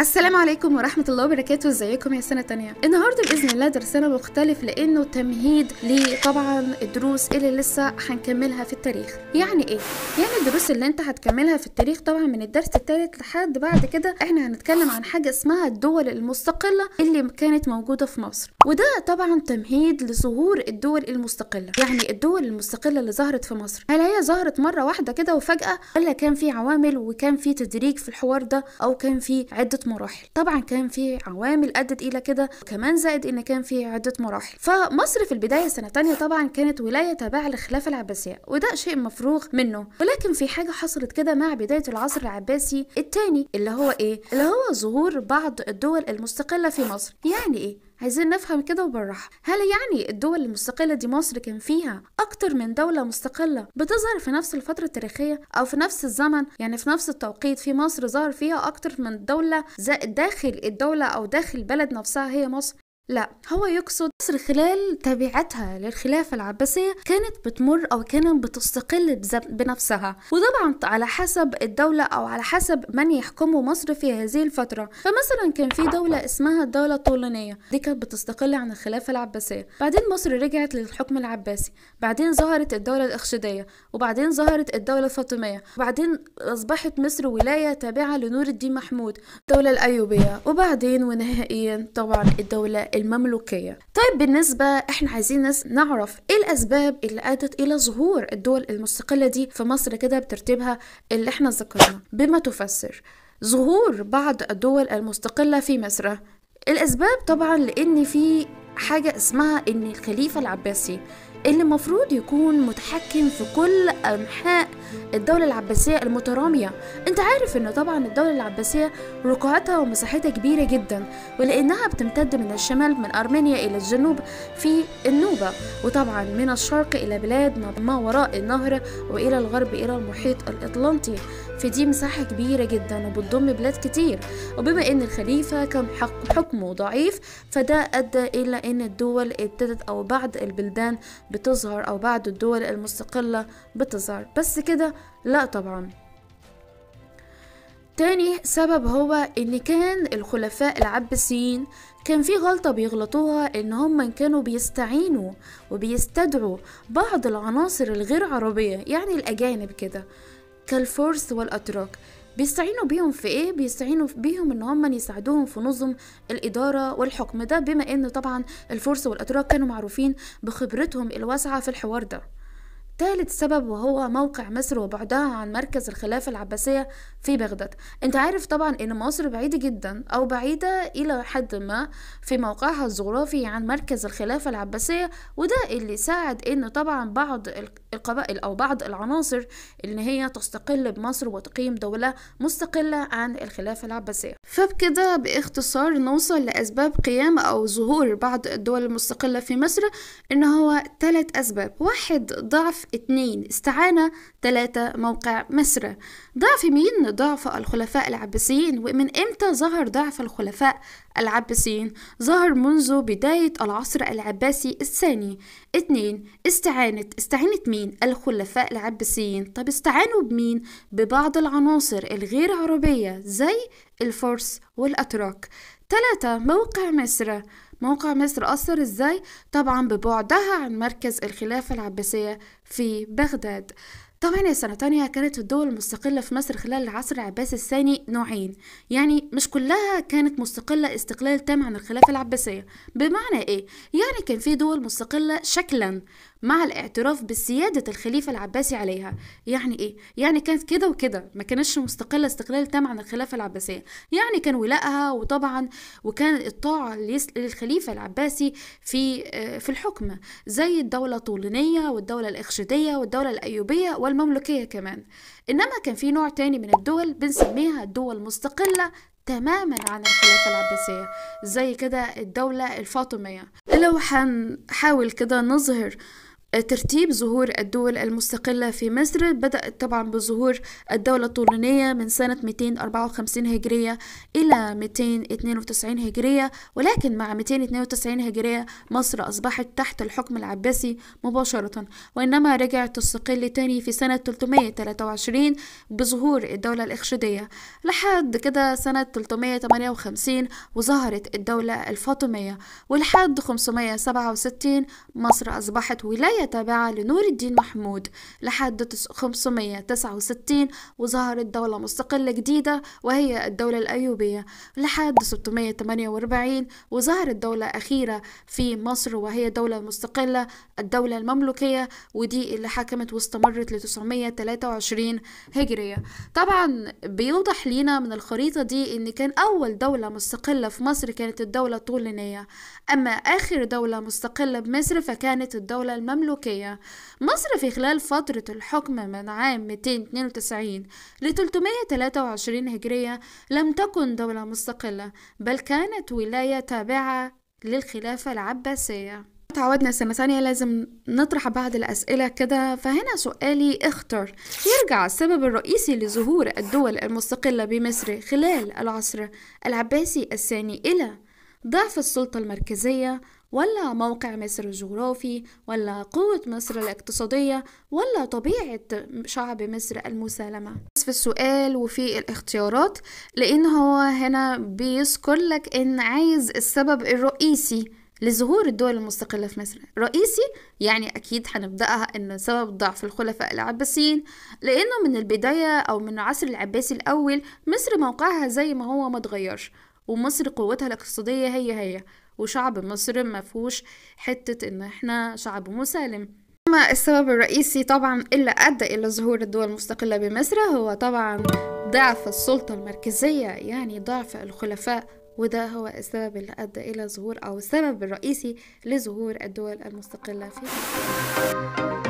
السلام عليكم ورحمة الله وبركاته ازيكم يا سنة تانية النهاردة بإذن الله درسنا مختلف لأنه تمهيد لطبعا الدروس اللي لسه هنكملها في التاريخ يعني ايه؟ يعني الدروس اللي انت هتكملها في التاريخ طبعا من الدرس التالت لحد بعد كده احنا هنتكلم عن حاجة اسمها الدول المستقلة اللي كانت موجودة في مصر وده طبعا تمهيد لظهور الدول المستقلة يعني الدول المستقلة اللي ظهرت في مصر هل هي ظهرت مرة واحدة كده وفجأة ولا كان في عوامل وكان في تدريج في الحوار ده أو كان في عدة مراحل طبعا كان في عوامل ادت الى كده كمان زائد ان كان في عده مراحل فمصر في البدايه سنه تانية طبعا كانت ولايه تابعه للخلافه العباسيه وده شيء مفروغ منه ولكن في حاجه حصلت كده مع بدايه العصر العباسي الثاني اللي هو ايه اللي هو ظهور بعض الدول المستقله في مصر يعني ايه عايزين نفهم كده وبالراحة هل يعني الدول المستقلة دي مصر كان فيها أكتر من دولة مستقلة بتظهر في نفس الفترة التاريخية أو في نفس الزمن يعني في نفس التوقيت في مصر ظهر فيها أكتر من دولة داخل الدولة أو داخل البلد نفسها هي مصر لا هو يقصد مصر خلال تبعتها للخلافة العباسية كانت بتمر أو كانت بتستقل بنفسها وطبعا على حسب الدولة أو على حسب من يحكموا مصر في هذه الفترة فمثلا كان في دولة اسمها الدولة الطولانية دي كانت بتستقل عن الخلافة العباسية بعدين مصر رجعت للحكم العباسي بعدين ظهرت الدولة الأخشدية وبعدين ظهرت الدولة الفاطمية وبعدين أصبحت مصر ولاية تابعة لنور الدين محمود الدولة الأيوبية وبعدين ونهائيا طبعا الدولة المملوكية طيب بالنسبة احنا عايزين نعرف ايه الاسباب اللي ادت الى ظهور الدول المستقلة دي في مصر كده بترتيبها اللي احنا ذكرناه بما تفسر ظهور بعض الدول المستقلة في مصر الأسباب طبعا لأن في حاجة اسمها إن الخليفة العباسي اللي المفروض يكون متحكم في كل أنحاء الدولة العباسية المترامية انت عارف ان طبعا الدولة العباسية رقعتها ومساحتها كبيرة جدا ولانها بتمتد من الشمال من ارمينيا الى الجنوب في النوبة وطبعا من الشرق الى بلاد ما وراء النهر والى الغرب الى المحيط الاطلنطي فدي مساحة كبيرة جدا وبتضم بلاد كتير وبما ان الخليفة كان حق حكمه ضعيف فده ادى الى ان الدول ابتدت او بعض البلدان بتظهر او بعض الدول المستقلة بتظهر بس كده كده لا طبعا تاني سبب هو ان كان الخلفاء العباسيين كان في غلطة بيغلطوها ان هم كانوا بيستعينوا وبيستدعوا بعض العناصر الغير عربية يعني الاجانب كده كالفرس والاتراك بيستعينوا بيهم في ايه بيستعينوا بيهم ان هم يساعدوهم في نظم الاداره والحكم ده بما ان طبعا الفرس والاتراك كانوا معروفين بخبرتهم الواسعه في الحوار ده ثالث سبب وهو موقع مصر وبعدها عن مركز الخلافة العباسية في بغداد انت عارف طبعا ان مصر بعيدة جدا او بعيدة الى حد ما في موقعها الجغرافي عن مركز الخلافة العباسية وده اللي ساعد ان طبعا بعض القبائل أو بعض العناصر إن هي تستقل بمصر وتقيم دولة مستقلة عن الخلافة العباسية فبكده باختصار نوصل لأسباب قيام أو ظهور بعض الدول المستقلة في مصر إن هو ثلاث أسباب واحد ضعف اتنين استعانة ثلاثة موقع مصر ضعف مين؟ ضعف الخلفاء العباسيين ومن إمتى ظهر ضعف الخلفاء العباسيين ظهر منذ بداية العصر العباسي الثاني اثنين استعانت استعانت مين الخلفاء العباسيين طب استعانوا بمين ببعض العناصر الغير عربية زي الفرس والأتراك ثلاثة موقع مصر موقع مصر أثر إزاي؟ طبعا ببعدها عن مركز الخلافة العباسية في بغداد طبعا تانية كانت الدول المستقلة في مصر خلال العصر العباسي الثاني نوعين يعني مش كلها كانت مستقلة استقلال تام عن الخلافة العباسية بمعنى ايه؟ يعني كان في دول مستقلة شكلا مع الاعتراف بسيادة الخليفة العباسي عليها يعني إيه؟ يعني كانت كده وكده ما كانتش مستقلة استقلال تام عن الخلافة العباسية يعني كان ولاءها وطبعا وكان الطاعة للخليفة العباسي في آه، في الحكم زي الدولة الطولينية والدولة الإخشيدية والدولة الأيوبية والمملوكية كمان إنما كان في نوع تاني من الدول بنسميها دول مستقلة تماما عن الخلافة العباسية زي كده الدولة الفاطمية لو هنحاول كده نظهر ترتيب ظهور الدول المستقلة في مصر بدأت طبعا بظهور الدولة الطولونية من سنة 254 هجرية إلى 292 هجرية ولكن مع 292 هجرية مصر أصبحت تحت الحكم العباسي مباشرة وإنما رجعت تستقل تاني في سنة 323 بظهور الدولة الإخشدية لحد كده سنة 358 وظهرت الدولة الفاطمية ولحد 567 مصر أصبحت ولاية تابعة لنور الدين محمود لحد 569 وظهرت دولة مستقلة جديدة وهي الدولة الأيوبية لحد 648 وظهرت دولة أخيرة في مصر وهي دولة مستقلة الدولة المملوكية ودي اللي حكمت واستمرت ل 923 هجرية طبعا بيوضح لينا من الخريطة دي إن كان أول دولة مستقلة في مصر كانت الدولة الطولينية أما آخر دولة مستقلة بمصر فكانت الدولة المملوكية المملوكية مصر في خلال فترة الحكم من عام 292 ل 323 هجرية لم تكن دولة مستقلة بل كانت ولاية تابعة للخلافة العباسية تعودنا سنة ثانية لازم نطرح بعض الأسئلة كده فهنا سؤالي اختر يرجع السبب الرئيسي لظهور الدول المستقلة بمصر خلال العصر العباسي الثاني إلى ضعف السلطة المركزية ولا موقع مصر الجغرافي ولا قوة مصر الاقتصادية ولا طبيعة شعب مصر المسالمة بس في السؤال وفي الاختيارات لأن هو هنا بيذكر لك إن عايز السبب الرئيسي لظهور الدول المستقلة في مصر رئيسي يعني أكيد هنبدأها إن سبب ضعف الخلفاء العباسيين لأنه من البداية أو من العصر العباسي الأول مصر موقعها زي ما هو ما تغيرش ومصر قوتها الاقتصادية هي هي وشعب مصر ما فيهوش حتة ان احنا شعب مسالم أما السبب الرئيسي طبعا اللي أدى إلى ظهور الدول المستقلة بمصر هو طبعا ضعف السلطة المركزية يعني ضعف الخلفاء وده هو السبب اللي أدى إلى ظهور أو السبب الرئيسي لظهور الدول المستقلة في مصر